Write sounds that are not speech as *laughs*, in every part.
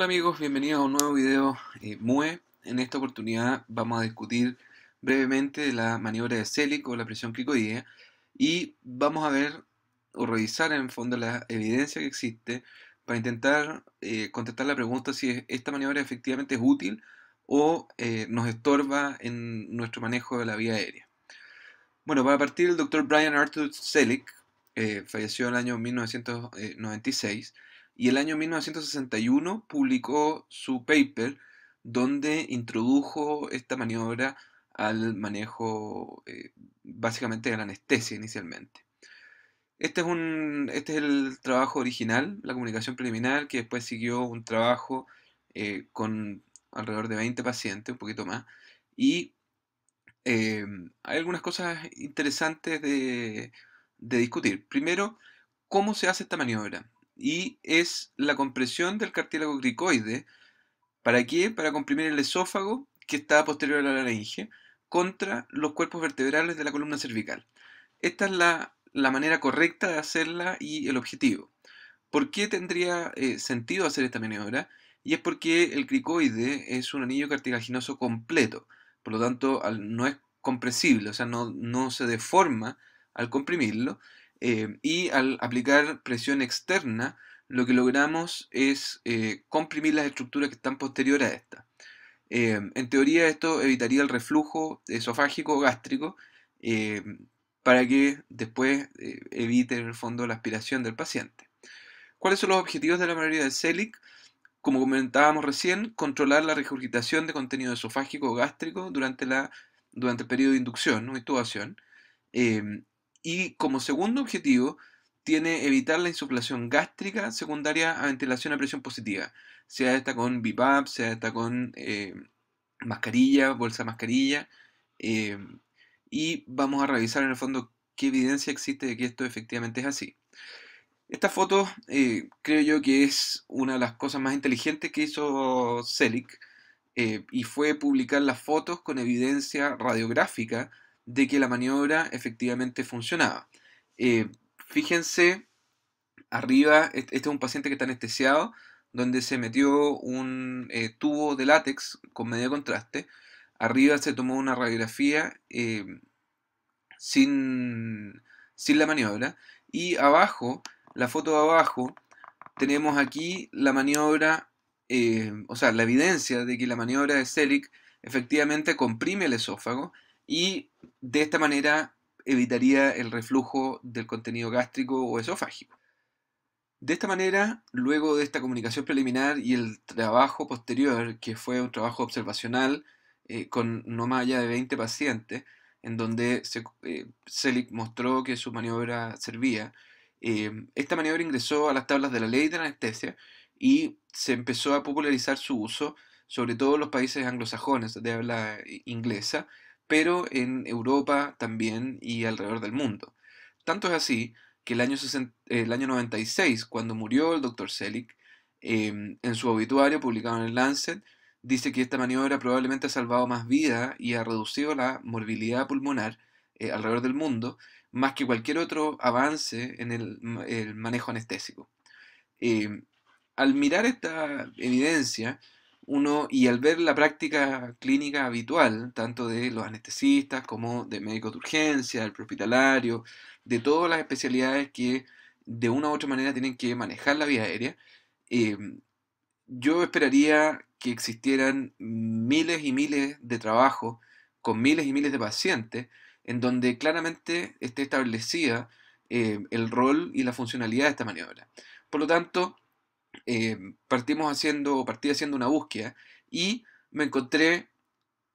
Hola amigos, bienvenidos a un nuevo video eh, MUE. En esta oportunidad vamos a discutir brevemente la maniobra de Selig o la presión cricoidea y vamos a ver o revisar en fondo la evidencia que existe para intentar eh, contestar la pregunta si esta maniobra efectivamente es útil o eh, nos estorba en nuestro manejo de la vía aérea. Bueno, para partir el doctor Brian Arthur Selig, falleció en el año 1996, y el año 1961 publicó su paper donde introdujo esta maniobra al manejo eh, básicamente de la anestesia inicialmente. Este es, un, este es el trabajo original, la comunicación preliminar, que después siguió un trabajo eh, con alrededor de 20 pacientes, un poquito más, y eh, hay algunas cosas interesantes de discutir. Primero, ¿cómo se hace esta maniobra? y es la compresión del cartílago cricoide. ¿Para qué? Para comprimir el esófago, que está posterior a la laringe, contra los cuerpos vertebrales de la columna cervical. Esta es la, manera correcta de hacerla y el objetivo. ¿Por qué tendría eh, sentido hacer esta maniobra? Y es porque el cricoide es un anillo cartilaginoso completo, por lo tanto no es compresible, o sea, no, no se deforma al comprimirlo, eh, y al aplicar presión externa, lo que logramos es eh, comprimir las estructuras que están posteriores a esta. Eh, en teoría esto evitaría el reflujo esofágico o gástrico para que después evite en el fondo la aspiración del paciente. ¿Cuáles son los objetivos de la mayoría de CELIC? Como comentábamos recién, controlar la regurgitación de contenido esofágico o gástrico durante, la, durante el periodo de inducción o intubación. Y como segundo objetivo, tiene evitar la insuflación gástrica secundaria a ventilación a presión positiva, sea esta con BIPAP, sea esta con eh, mascarilla, bolsa mascarilla. Eh, y vamos a revisar en el fondo qué evidencia existe de que esto efectivamente es así. Esta foto eh, creo yo que es una de las cosas más inteligentes que hizo Celic. y fue publicar las fotos con evidencia radiográfica de que la maniobra efectivamente funcionaba. Eh, fíjense, arriba, este es un paciente que está anestesiado, donde se metió un eh, tubo de látex con medio contraste. Arriba se tomó una radiografía eh, sin, sin la maniobra. Y abajo, la foto de abajo, tenemos aquí la maniobra, o sea, la evidencia de que la maniobra de Celic efectivamente comprime el esófago y de esta manera evitaría el reflujo del contenido gástrico o esofágico. De esta manera, luego de esta comunicación preliminar y el trabajo posterior, que fue un trabajo observacional eh, con no más allá de 20 pacientes, en donde se, eh, Selig mostró que su maniobra servía, eh, esta maniobra ingresó a las tablas de la ley de anestesia y se empezó a popularizar su uso, sobre todo en los países anglosajones de habla inglesa, pero en Europa también y alrededor del mundo. Tanto es así que el año, 96, cuando murió el Dr. Selig, em, en su obituario publicado en el Lancet, dice que esta maniobra probablemente ha salvado más vida y ha reducido la morbilidad pulmonar eh, alrededor del mundo, más que cualquier otro avance en el, manejo anestésico. Em, al mirar esta evidencia, uno, y al ver la práctica clínica habitual, tanto de los anestesistas como de médicos de urgencia, del hospitalario, de todas las especialidades que de una u otra manera tienen que manejar la vía aérea, em, yo esperaría que existieran miles y miles de trabajos con miles y miles de pacientes, en donde claramente esté establecida em, el rol y la funcionalidad de esta maniobra. Por lo tanto, eh, partimos haciendo, partí haciendo una búsqueda y me encontré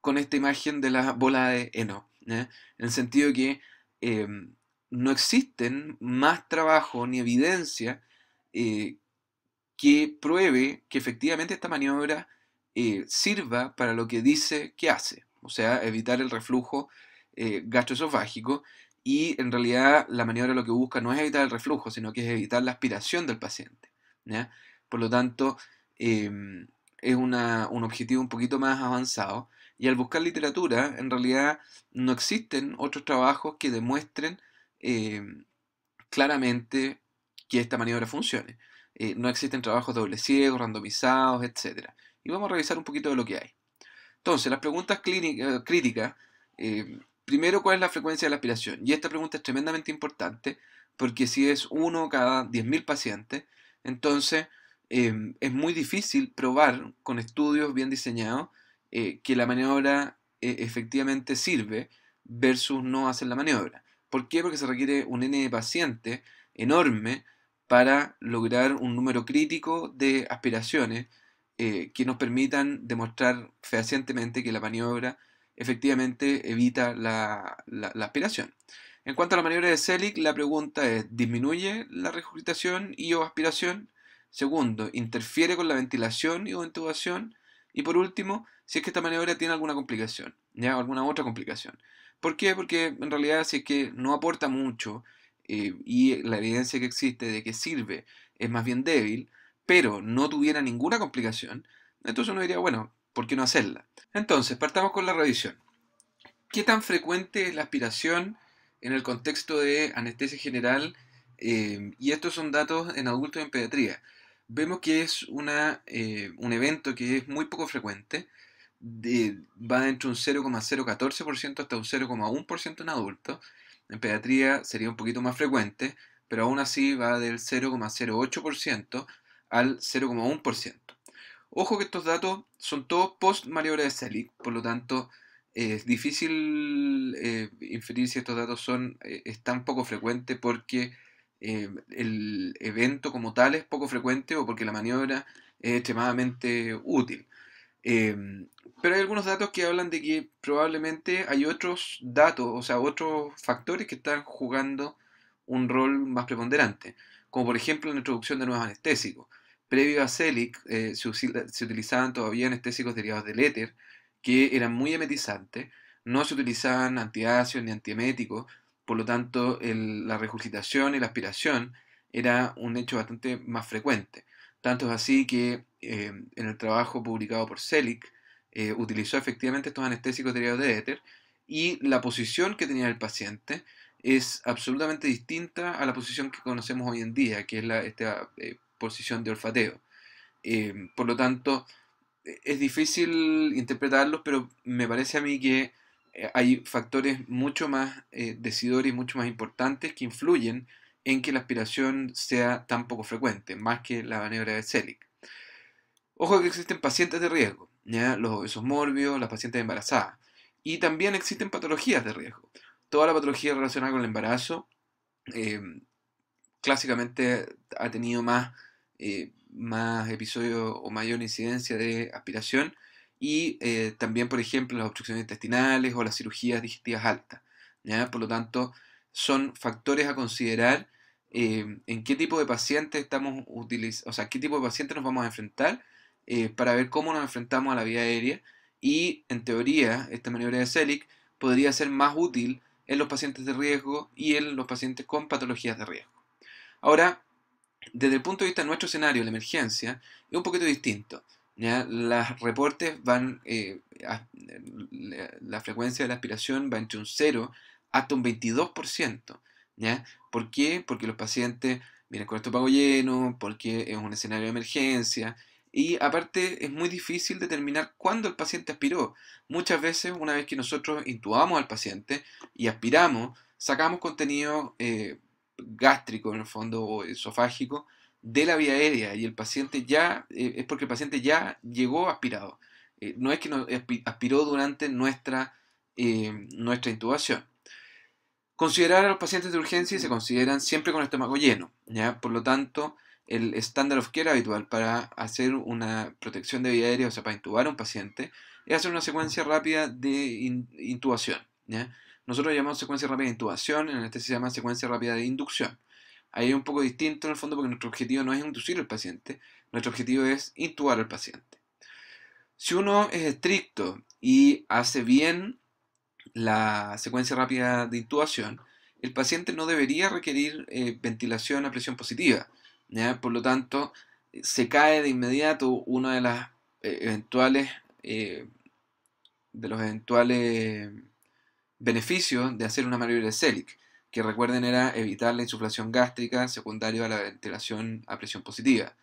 con esta imagen de la bola de Eno, en el sentido que eh, no existen más trabajo ni evidencia eh, que pruebe que efectivamente esta maniobra sirva para lo que dice que hace, o sea, evitar el reflujo gastroesofágico y en realidad la maniobra lo que busca no es evitar el reflujo, sino que es evitar la aspiración del paciente. Por lo tanto, em, es un objetivo un poquito más avanzado. Y al buscar literatura, en realidad no existen otros trabajos que demuestren em, claramente que esta maniobra funcione. Eh, no existen trabajos doble ciegos, randomizados, etc. Y vamos a revisar un poquito de lo que hay. Entonces, las preguntas eh, críticas. Em, primero, ¿cuál es la frecuencia de la aspiración? Y esta pregunta es tremendamente importante porque si es uno cada 10.000 pacientes, entonces Em, es muy difícil probar con estudios bien diseñados eh, que la maniobra eh, efectivamente sirve versus no hacer la maniobra. ¿Por qué? Porque se requiere un N de paciente enorme para lograr un número crítico de aspiraciones eh, que nos permitan demostrar fehacientemente que la maniobra efectivamente evita la, aspiración. En cuanto a la maniobra de Celic, la pregunta es, ¿disminuye la regurgitación y o aspiración? Segundo, interfiere con la ventilación y o intubación. Y por último, si es que esta maniobra tiene alguna complicación, ¿ya? Alguna otra complicación. ¿Por qué? Porque en realidad si es que no aporta mucho eh, y la evidencia que existe de que sirve es más bien débil, pero no tuviera ninguna complicación, entonces uno diría, bueno, ¿por qué no hacerla? Entonces, partamos con la revisión. ¿Qué tan frecuente es la aspiración en el contexto de anestesia general? Eh, y estos son datos en adultos en pediatría vemos que es una, eh, un evento que es muy poco frecuente, va entre un 0,014% hasta un 0,1% en adultos, en pediatría sería un poquito más frecuente, pero aún así va del 0,08% al 0,1%. Ojo que estos datos son todos post maniobra de Selig, por lo tanto es difícil eh, inferir si estos datos son, eh, tan poco frecuentes porque eh, el evento como tal es poco frecuente o porque la maniobra es extremadamente útil. Em, pero hay algunos datos que hablan de que probablemente hay otros datos, o sea, otros factores que están jugando un rol más preponderante, como por ejemplo la introducción de nuevos anestésicos. Previo a Celic eh, se, utilizaban todavía anestésicos derivados del éter, que eran muy emetizantes, no se utilizaban antiácidos ni antieméticos, por lo tanto, la regurgitación y la aspiración era un hecho bastante más frecuente. Tanto es así que eh, en el trabajo publicado por Selig eh, utilizó efectivamente estos anestésicos derivados de éter y la posición que tenía el paciente es absolutamente distinta a la posición que conocemos hoy en día, que es la, esta eh, posición de olfateo. por lo tanto, e, es difícil interpretarlos, pero me parece a mí que eh, hay factores mucho más eh, decidores y mucho más importantes que influyen en que la aspiración sea tan poco frecuente, más que la maniobra de Celic. Ojo que existen pacientes de riesgo, los obesos morbios, las pacientes embarazadas, y también existen patologías de riesgo. Toda la patología relacionada con el embarazo eh, clásicamente ha tenido más, más episodios o mayor incidencia de aspiración y eh, también, por ejemplo, las obstrucciones intestinales o las cirugías digestivas altas. Por lo tanto, son factores a considerar eh, en qué tipo de pacientes estamos o sea, qué tipo de nos vamos a enfrentar eh, para ver cómo nos enfrentamos a la vía aérea y, en teoría, esta maniobra de Celic podría ser más útil en los pacientes de riesgo y en los pacientes con patologías de riesgo. Ahora, desde el punto de vista de nuestro escenario, la emergencia, es un poquito distinto. ¿ya? Las reportes van, eh, la, frecuencia de la aspiración va entre un 0 hasta un 22%. ¿ya? ¿Por qué? Porque los pacientes vienen con el pago lleno, porque es un escenario de emergencia. Y aparte es muy difícil determinar cuándo el paciente aspiró. Muchas veces, una vez que nosotros intubamos al paciente y aspiramos, sacamos contenido eh, gástrico en el fondo o esofágico de la vía aérea y el paciente ya, eh, es porque el paciente ya llegó aspirado. Eh, no es que no, aspiró durante nuestra, eh, nuestra intubación. Considerar a los pacientes de urgencia y se consideran siempre con el estómago lleno. ¿ya? Por lo tanto, el estándar of care habitual para hacer una protección de vía aérea, o sea, para intubar a un paciente, es hacer una secuencia rápida de intubación. ¿ya? Nosotros llamamos secuencia rápida de intubación, en este se llama secuencia rápida de inducción ahí es un poco distinto en el fondo porque nuestro objetivo no es inducir al paciente, nuestro objetivo es intubar al paciente. Si uno es estricto y hace bien la secuencia rápida de intubación, el paciente no debería requerir eh, ventilación a presión positiva. Por lo tanto, se cae de inmediato uno de las eh, eventuales eh, de los eventuales beneficios de hacer una maniobra de Celic que recuerden era evitar la insuflación gástrica secundaria a la ventilación a presión positiva.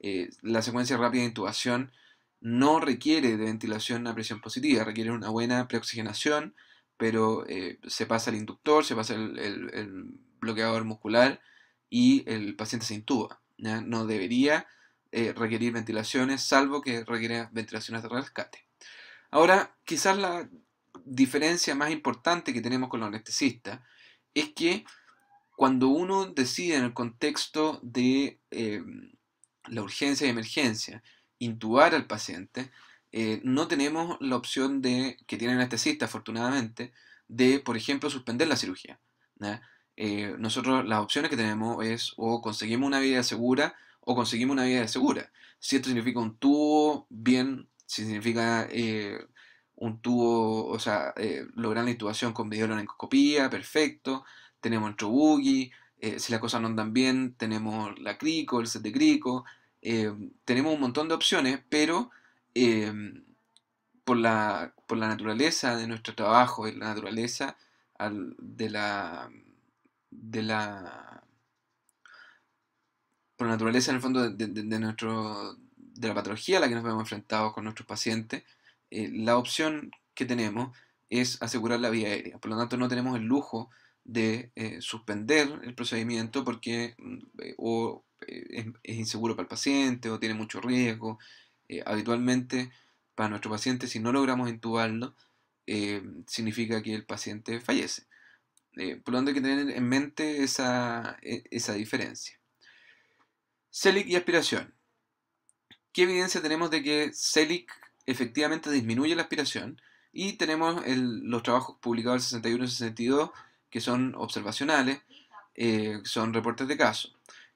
Eh, la secuencia rápida de intubación no requiere de ventilación a presión positiva, requiere una buena preoxigenación, pero eh, se pasa el inductor, se pasa el, bloqueador muscular y el paciente se intuba. No debería eh, requerir ventilaciones, salvo que requiera ventilaciones de rescate. Ahora, quizás la diferencia más importante que tenemos con los anestesistas es que cuando uno decide en el contexto de eh, la urgencia y emergencia intubar al paciente, eh, no tenemos la opción de, que tiene el anestesista afortunadamente, de, por ejemplo, suspender la cirugía. Eh, nosotros las opciones que tenemos es o conseguimos una vida segura o conseguimos una vida segura. Si esto significa un tubo, bien, si significa un tubo, o sea, eh, lograr la intubación con videolonecoscopía, perfecto. Tenemos nuestro bugie, eh, si las cosas no andan bien, tenemos la Crico, el set de Crico. Eh, tenemos un montón de opciones, pero por, la, naturaleza de nuestro trabajo y la naturaleza de la. de la. por la naturaleza en el fondo de, de, nuestro. de la patología a la que nos vemos enfrentados con nuestros pacientes eh, la opción que tenemos es asegurar la vía aérea. Por lo tanto, no tenemos el lujo de eh, suspender el procedimiento porque mm, eh, o es, inseguro para el paciente o tiene mucho riesgo. habitualmente, para nuestro paciente, si no logramos intubarlo, significa que el paciente fallece. por lo tanto, hay que tener en mente esa, e, esa diferencia. CELIC y aspiración. ¿Qué evidencia tenemos de que CELIC efectivamente disminuye la aspiración. Y tenemos los trabajos publicados el 61 y 62, que son observacionales, eh, son reportes de caso.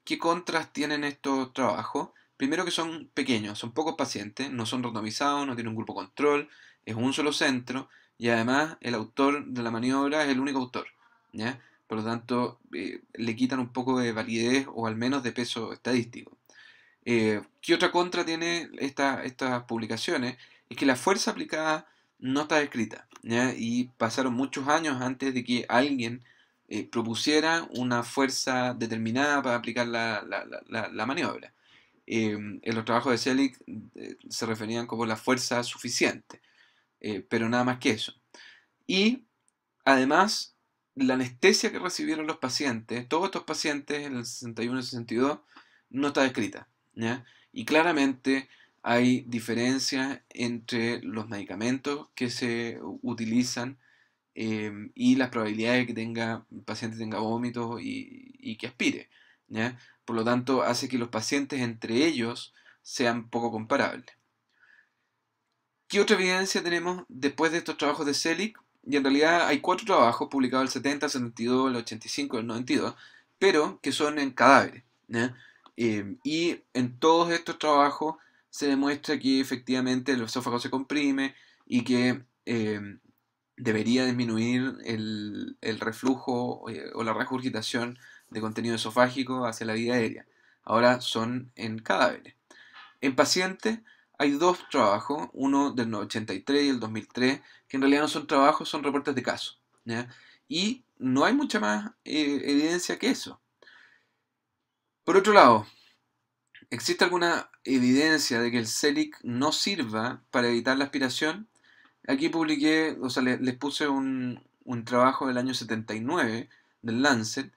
¿Qué contras tienen estos trabajos? Primero que son pequeños, son pocos pacientes, no son randomizados, no tienen un grupo control, es un solo centro y además el autor de la maniobra es el único autor. Por lo tanto, eh, le quitan un poco de validez o al menos de peso estadístico. Eh, ¿Qué otra contra tiene estas publicaciones? Es que la fuerza aplicada no está descrita. Y pasaron muchos años antes de que alguien eh, propusiera una fuerza determinada para aplicar la, maniobra. Eh, en los trabajos de Selig se referían como la fuerza suficiente, pero nada más que eso. Y además, la anestesia que recibieron los pacientes, todos estos pacientes en el 61 y 62, no está descrita. Y claramente hay diferencias entre los medicamentos que se utilizan em, y las probabilidades de que tenga, el paciente tenga vómitos y, que aspire. Por lo tanto, hace que los pacientes entre ellos sean poco comparables. ¿Qué otra evidencia tenemos después de estos trabajos de Selig? Y en realidad hay cuatro trabajos publicados el 70, el 72, el 85, el 92, pero que son en cadáveres. Em, y en todos estos trabajos se demuestra que efectivamente el esófago se comprime y que em, debería disminuir el, reflujo eh, o la regurgitación de contenido esofágico hacia la vida aérea. Ahora son en cadáveres. En pacientes hay dos trabajos, uno del 83 y el 2003, que en realidad no son trabajos, son reportes de caso, Y no hay mucha más eh, evidencia que eso. Por otro lado, ¿existe alguna evidencia de que el CELIC no sirva para evitar la aspiración? Aquí publiqué, o sea, les, puse un, trabajo del año 79 del Lancet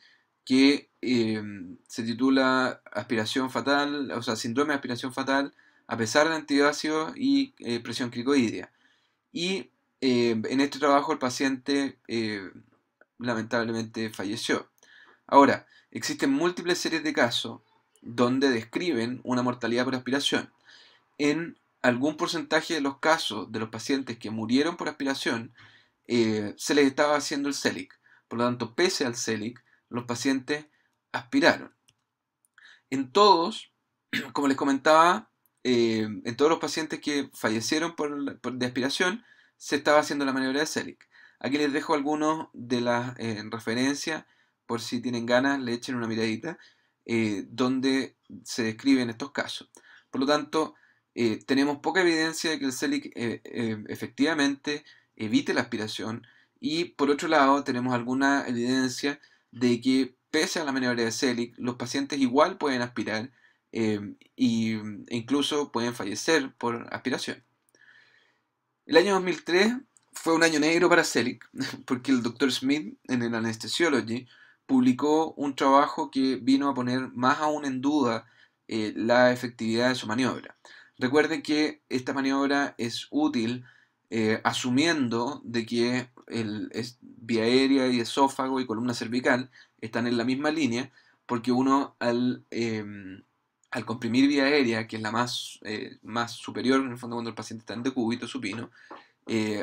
que em, se titula Aspiración fatal, o sea, síndrome de aspiración fatal a pesar de antiácidos y eh, presión cricoidea. Y em, en este trabajo el paciente eh, lamentablemente falleció. Ahora, existen múltiples series de casos donde describen una mortalidad por aspiración. En algún porcentaje de los casos de los pacientes que murieron por aspiración, eh, se les estaba haciendo el CELIC. Por lo tanto, pese al CELIC, los pacientes aspiraron. En todos, *clears throat* como les comentaba, eh, en todos los pacientes que fallecieron por, de aspiración, se estaba haciendo la maniobra de CELIC. Aquí les dejo algunos de las eh, en referencias por si tienen ganas, le echen una miradita, eh, donde se describen estos casos. Por lo tanto, eh, tenemos poca evidencia de que el CELIC eh, efectivamente evite la aspiración y por otro lado tenemos alguna evidencia de que pese a la maniobra de CELIC, los pacientes igual pueden aspirar e incluso pueden fallecer por aspiración. El año 2003 fue un año negro para CELIC, *laughs* porque el Dr. Smith, en el Anesthesiology, publicó un trabajo que vino a poner más aún en duda eh, la efectividad de su maniobra. Recuerden que esta maniobra es útil eh, asumiendo de que el, vía aérea y esófago y columna cervical están en la misma línea, porque uno al, em, al comprimir vía aérea, que es la más, eh, más superior en el fondo cuando el paciente está en decúbito supino,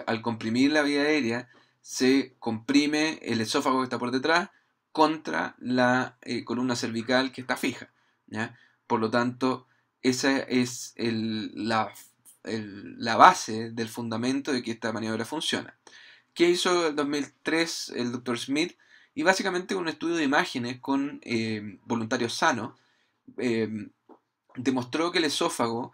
al comprimir la vía aérea se comprime el esófago que está por detrás contra la eh, columna cervical que está fija. Por lo tanto, esa es la, base del fundamento de que esta maniobra funciona. ¿Qué hizo en 2003 el Dr. Smith? Y básicamente un estudio de imágenes con eh, voluntarios sanos eh, demostró que el esófago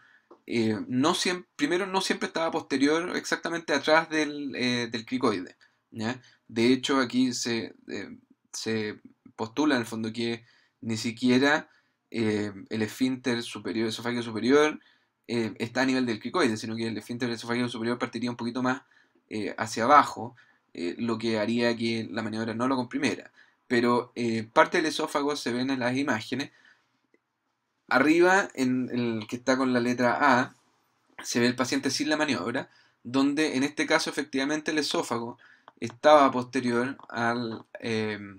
no siempre, primero no siempre estaba posterior exactamente atrás del, cricoide. De hecho, aquí se, se postula en el fondo que ni siquiera eh, el esfínter superior, esofágico superior, eh, está a nivel del cricoide, sino que el esfínter esofágico superior partiría un poquito más eh, hacia abajo, lo que haría que la maniobra no lo comprimiera. Pero parte del esófago se ven en las imágenes. Arriba, en el que está con la letra A, se ve el paciente sin la maniobra, donde en este caso efectivamente el esófago estaba posterior al, em,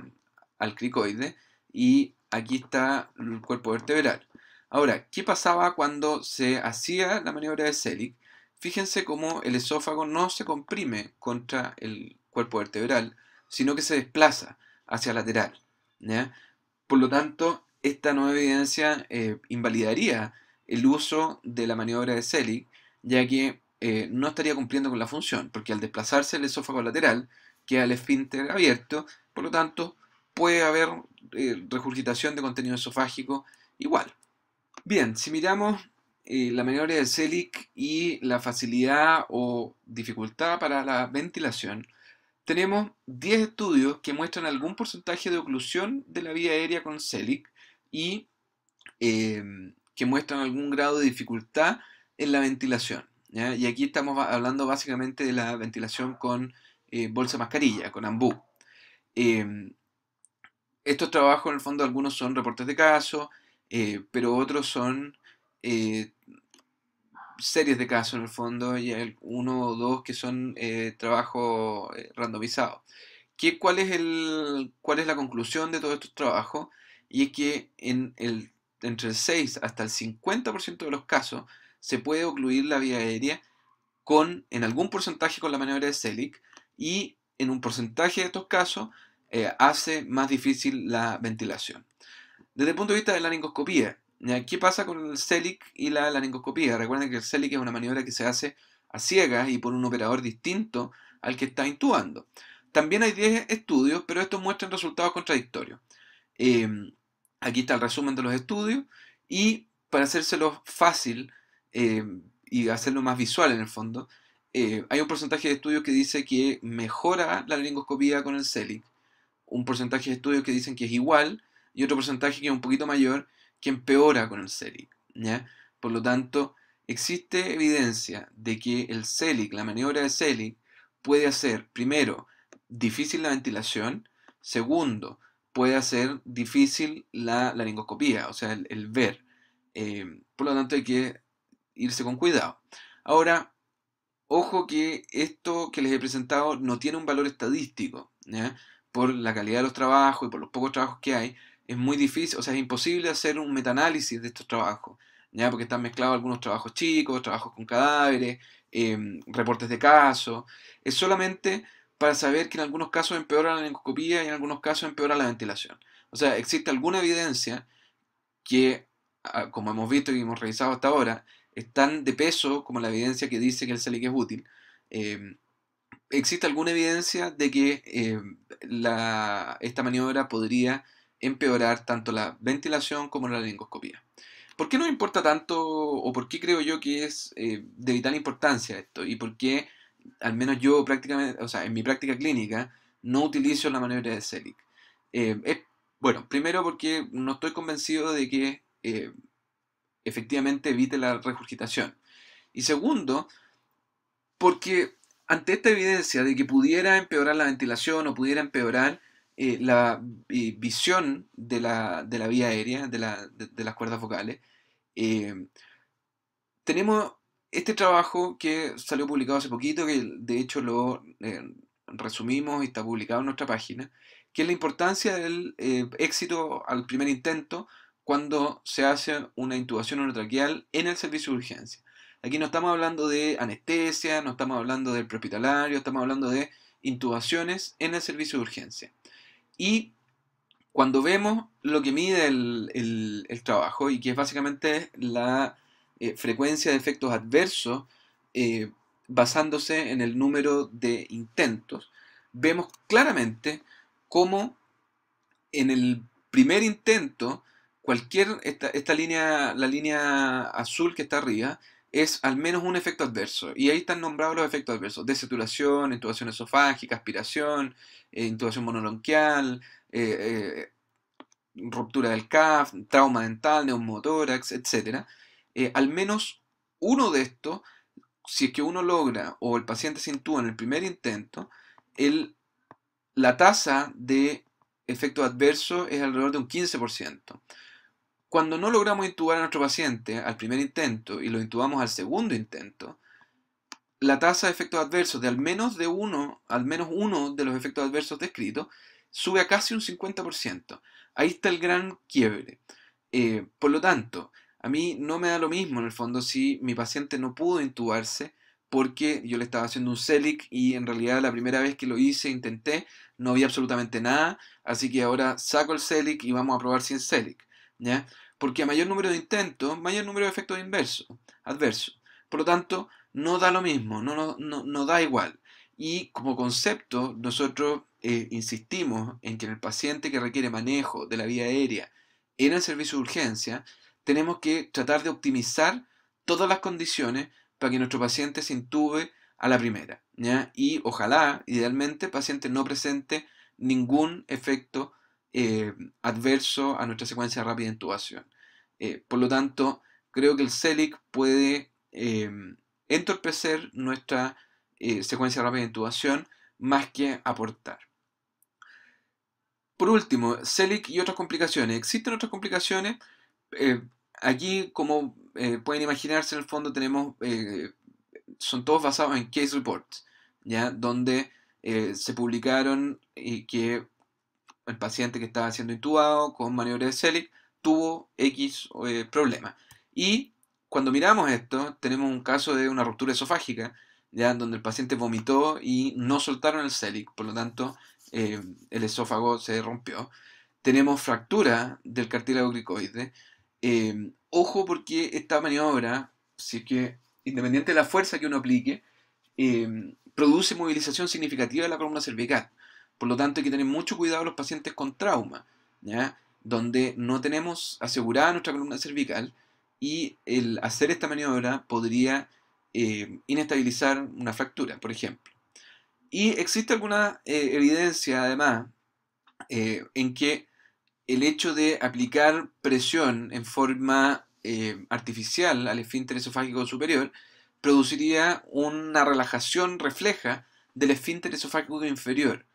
al cricoide y aquí está el cuerpo vertebral. Ahora, ¿qué pasaba cuando se hacía la maniobra de Selig? Fíjense cómo el esófago no se comprime contra el cuerpo vertebral, sino que se desplaza hacia lateral. Por lo tanto, esta nueva evidencia eh, invalidaría el uso de la maniobra de Selig, ya que eh, no estaría cumpliendo con la función, porque al desplazarse el esófago lateral queda el esfínter abierto, por lo tanto puede haber eh, regurgitación de contenido esofágico igual. Bien, si miramos eh, la maniobra de CELIC y la facilidad o dificultad para la ventilación, tenemos 10 estudios que muestran algún porcentaje de oclusión de la vía aérea con CELIC y eh, que muestran algún grado de dificultad en la ventilación. Y aquí estamos hablando básicamente de la ventilación con eh, bolsa mascarilla, con ambú. Em, estos trabajos, en el fondo, algunos son reportes de casos, eh, pero otros son eh, series de casos, en el fondo, y hay uno o dos que son trabajos randomizados. ¿Qué, cuál, es el, ¿Cuál es la conclusión de todos estos trabajos? Y es que entre el 6 hasta el 50% de los casos, se puede ocluir la vía aérea con, en algún porcentaje con la maniobra de SELIC y en un porcentaje de estos casos eh, hace más difícil la ventilación. Desde el punto de vista de la laringoscopía, ¿qué pasa con el SELIC y la laringoscopía? Recuerden que el SELIC es una maniobra que se hace a ciegas y por un operador distinto al que está intubando. También hay 10 estudios, pero estos muestran resultados contradictorios. Eh, aquí está el resumen de los estudios y para hacérselo fácil, eh, y hacerlo más visual en el fondo, eh, hay un porcentaje de estudios que dice que mejora la laringoscopía con el CELIC, un porcentaje de estudios que dicen que es igual y otro porcentaje que es un poquito mayor que empeora con el CELIC. ¿ya? Por lo tanto, existe evidencia de que el CELIC, la maniobra de CELIC, puede hacer, primero, difícil la ventilación, segundo, puede hacer difícil la laringoscopía, o sea, el, ver. Eh, por lo tanto, hay que irse con cuidado. Ahora, ojo que esto que les he presentado no tiene un valor estadístico, por la calidad de los trabajos y por los pocos trabajos que hay, es muy difícil, o sea, es imposible hacer un metaanálisis de estos trabajos, ¿ya? porque están mezclados algunos trabajos chicos, trabajos con cadáveres, em, reportes de casos, es solamente para saber que en algunos casos empeora la endoscopía y en algunos casos empeora la ventilación. O sea, existe alguna evidencia que, como hemos visto y hemos revisado hasta ahora, están de peso como la evidencia que dice que el Selic es útil, em, ¿existe alguna evidencia de que em, esta maniobra podría empeorar tanto la ventilación como la lingoscopía? ¿Por qué no importa tanto o por qué creo yo que es eh, de vital importancia esto? ¿Y por qué, al menos yo prácticamente, o sea, en mi práctica clínica, no utilizo la maniobra de Selic? Em, bueno, primero porque no estoy convencido de que efectivamente evite la regurgitación. Y segundo, porque ante esta evidencia de que pudiera empeorar la ventilación o pudiera empeorar eh, la eh, visión de la, vía aérea, de, las cuerdas vocales, eh, tenemos este trabajo que salió publicado hace poquito, que de hecho lo resumimos y está publicado en nuestra página, que es la importancia del éxito al primer intento cuando se hace una intubación orotraqueal en el servicio de urgencia. Aquí no estamos hablando de anestesia, no estamos hablando del prehospitalario, estamos hablando de intubaciones en el servicio de urgencia. Y cuando vemos lo que mide el, trabajo y que es básicamente la eh, frecuencia de efectos adversos eh, basándose en el número de intentos, vemos claramente cómo en el primer intento cualquier, esta, línea, la línea azul que está arriba, es al menos un efecto adverso. Y ahí están nombrados los efectos adversos. Desaturación, eh, intubación esofágica, aspiración, intubación monolonquial, eh, eh, ruptura del CAF, trauma dental, neumotórax, etc. al menos uno de estos, si es que uno logra o el paciente se intúa en el primer intento, el, la tasa de efecto adverso es alrededor de un 15%. Cuando no logramos intubar a nuestro paciente al primer intento y lo intubamos al segundo intento, la tasa de efectos adversos de al menos de uno, al menos uno de los efectos adversos descritos, sube a casi un 50%. Ahí está el gran quiebre. Eh, por lo tanto, a mí no me da lo mismo en el fondo si mi paciente no pudo intubarse porque yo le estaba haciendo un CELIC y en realidad la primera vez que lo hice, intenté, no vi absolutamente nada, así que ahora saco el CELIC y vamos a probar sin CELIC. Porque a mayor número de intentos, mayor número de efectos adversos. Por lo tanto, no da lo mismo, no, da igual. Y como concepto, nosotros eh, insistimos en que en el paciente que requiere manejo de la vía aérea en el servicio de urgencia, tenemos que tratar de optimizar todas las condiciones para que nuestro paciente se intube a la primera. Y ojalá, idealmente, el paciente no presente ningún efecto eh, adverso a nuestra secuencia rápida de intubación. Eh, por lo tanto, creo que el CELIC e puede em, entorpecer nuestra eh, secuencia rápida de intubación más que aportar. Por último, CELIC e y otras complicaciones. Existen otras complicaciones. aquí, como pueden imaginarse, en el fondo tenemos, son todos basados en case reports, ¿ya? donde se publicaron y que el paciente que estaba siendo intubado con maniobra de Celic tuvo X eh, problema. Y cuando miramos esto, tenemos un caso de una ruptura esofágica, ya donde el paciente vomitó y no soltaron el Celic por lo tanto eh, el esófago se rompió. Tenemos fractura del cartílago glicoide. Eh, ojo porque esta maniobra, si que independiente de la fuerza que uno aplique, produce movilización significativa de la columna cervical. Por lo tanto, hay que tener mucho cuidado los pacientes con trauma, donde no tenemos asegurada nuestra columna cervical y el hacer esta maniobra podría eh, inestabilizar una fractura, por ejemplo. Y existe alguna eh, evidencia, además, eh, en que el hecho de aplicar presión en forma artificial al esfínter esofágico superior produciría una relajación refleja del esfínter esofágico inferior,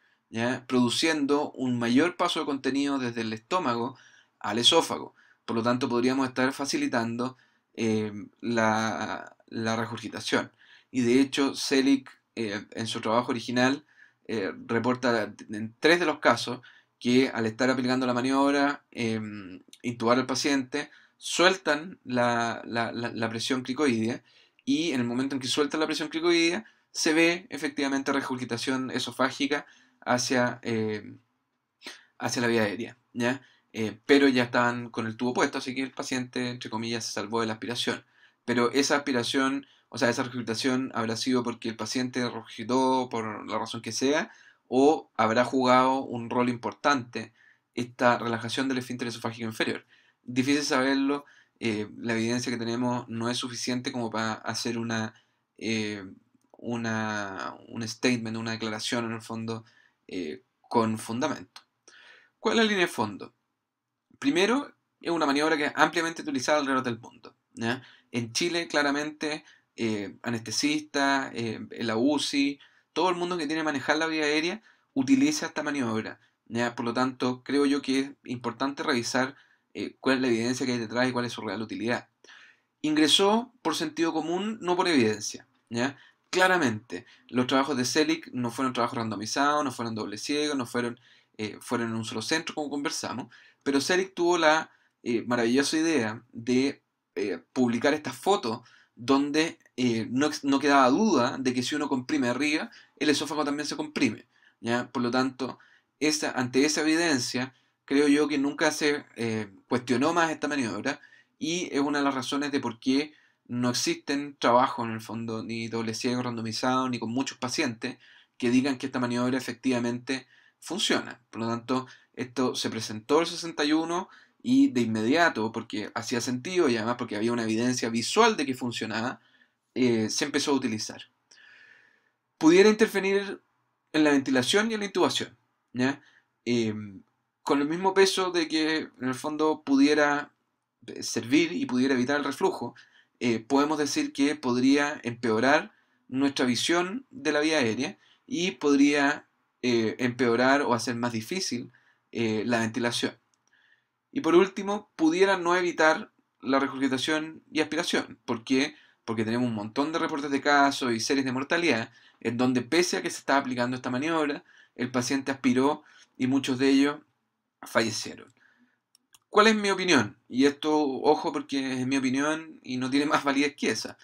produciendo un mayor paso de contenido desde el estómago al esófago. Por lo tanto, podríamos estar facilitando eh, la, la, regurgitación. Y de hecho, Selig, eh, en su trabajo original, eh, reporta en tres de los casos que al estar aplicando la maniobra, intubar al paciente, sueltan la, presión cricoidea y en el momento en que sueltan la presión cricoidea, se ve efectivamente regurgitación esofágica hacia, eh, hacia la vía aérea, ¿ya? Eh, pero ya estaban con el tubo puesto, así que el paciente, entre comillas, se salvó de la aspiración. Pero esa aspiración, o sea, esa regurgitación habrá sido porque el paciente regurgitó por la razón que sea, o habrá jugado un rol importante esta relajación del esfínter esofágico inferior. Difícil saberlo, eh, la evidencia que tenemos no es suficiente como para hacer una, una, un statement, una declaración en el fondo eh, con fundamento. ¿Cuál es la línea de fondo? Primero, es una maniobra que es ampliamente utilizada alrededor del mundo. En Chile, claramente, eh, anestesistas, eh, la UCI, todo el mundo que tiene que manejar la vía aérea utiliza esta maniobra. Por lo tanto, creo yo que es importante revisar eh, cuál es la evidencia que hay detrás y cuál es su real utilidad. Ingresó por sentido común, no por evidencia claramente. Los trabajos de Selig no fueron trabajos randomizados, no fueron doble ciego, no fueron, eh, fueron en un solo centro, como conversamos, pero Selig tuvo la eh, maravillosa idea de eh, publicar esta foto donde no, quedaba duda de que si uno comprime arriba, el esófago también se comprime. ¿ya? Por lo tanto, ante esa evidencia, creo yo que nunca se cuestionó más esta maniobra y es una de las razones de por qué no existen trabajos en el fondo, ni doble ciego, randomizado, ni con muchos pacientes, que digan que esta maniobra efectivamente funciona. Por lo tanto, esto se presentó el 61 y de inmediato, porque hacía sentido y además porque había una evidencia visual de que funcionaba, eh, se empezó a utilizar. Pudiera intervenir en la ventilación y en la intubación, em, con el mismo peso de que en el fondo pudiera eh, servir y pudiera evitar el reflujo, eh, podemos decir que podría empeorar nuestra visión de la vía aérea y podría eh, empeorar o hacer más difícil eh, la ventilación. Y por último, pudiera no evitar la regurgitación y aspiración. ¿Por qué? Porque tenemos un montón de reportes de casos y series de mortalidad en donde pese a que se está aplicando esta maniobra, el paciente aspiró y muchos de ellos fallecieron. ¿Cuál es mi opinión? Y esto, ojo, porque es mi opinión y no tiene *laughs* más validez que esa.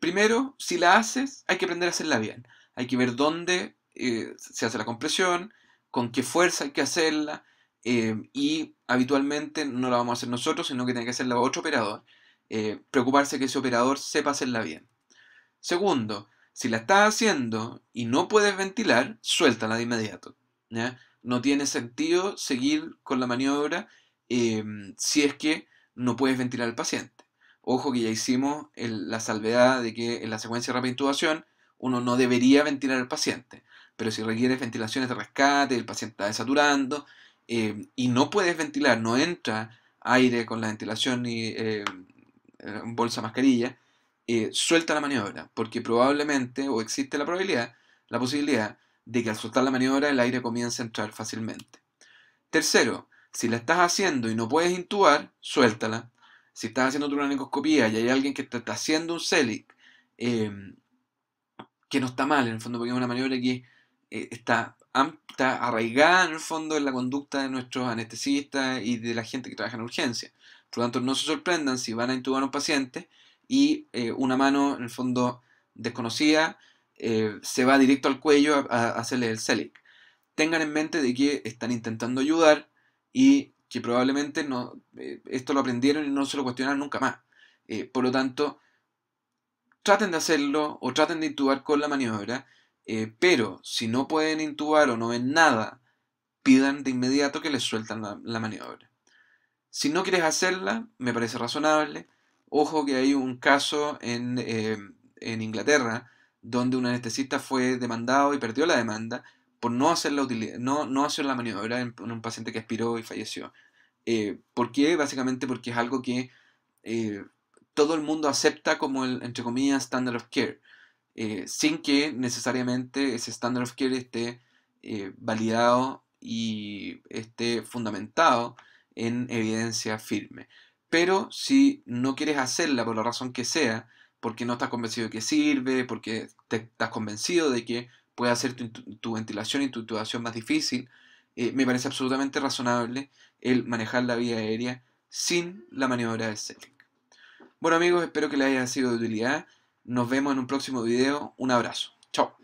Primero, si la haces, hay que aprender a hacerla bien. Hay que ver dónde eh, se hace la compresión, con qué fuerza hay que hacerla, eh, y habitualmente no la vamos a hacer nosotros, sino que tiene que hacerla otro operador. Eh, preocuparse que ese operador sepa hacerla bien. Segundo, si la estás haciendo y no puedes ventilar, suéltala de inmediato. No tiene sentido seguir con la maniobra Em, si es que no puedes ventilar al paciente. Ojo que ya hicimos la salvedad de que en la secuencia de rápida intubación uno no debería ventilar al paciente, pero si requieres ventilaciones de rescate, el paciente está desaturando em, y no puedes ventilar, no entra aire con la ventilación eh, ni bolsa mascarilla, eh, suelta la maniobra, porque probablemente o existe la probabilidad, la posibilidad de que al soltar la maniobra el aire comience a entrar fácilmente. Tercero, si la estás haciendo y no puedes intubar, suéltala. Si estás haciendo tu laringoscopía y hay alguien que te está haciendo un CELIC, em, que no está mal en el fondo, porque es una maniobra que eh, está, arraigada en el fondo en la conducta de nuestros anestesistas y de la gente que trabaja en urgencia. Por lo tanto, no se sorprendan si van a intubar a un paciente y eh, una mano en el fondo desconocida eh, se va directo al cuello a, hacerle el CELIC. Tengan en mente de que están intentando ayudar, y que probablemente no, eh, esto lo aprendieron y no se lo cuestionan nunca más. Eh, por lo tanto, traten de hacerlo o traten de intubar con la maniobra, eh, pero si no pueden intubar o no ven nada, pidan de inmediato que les sueltan la, maniobra. Si no quieres hacerla, me parece razonable. Ojo que hay un caso en, en Inglaterra donde un anestesista fue demandado y perdió la demanda por no hacer la, no, hacer la maniobra en, un paciente que expiró y falleció. Eh, ¿Por qué? Básicamente porque es algo que eh, todo el mundo acepta como el, entre comillas, standard of care, eh, sin que necesariamente ese standard of care esté eh, validado y esté fundamentado en evidencia firme. Pero si no quieres hacerla por la razón que sea, porque no estás convencido de que sirve, porque te estás convencido de que puede hacer tu, ventilación y tu intubación más difícil, eh, me parece absolutamente razonable el manejar la vía aérea sin la maniobra de Celic. Bueno amigos, espero que les haya sido de utilidad. Nos vemos en un próximo video. Un abrazo. Chao.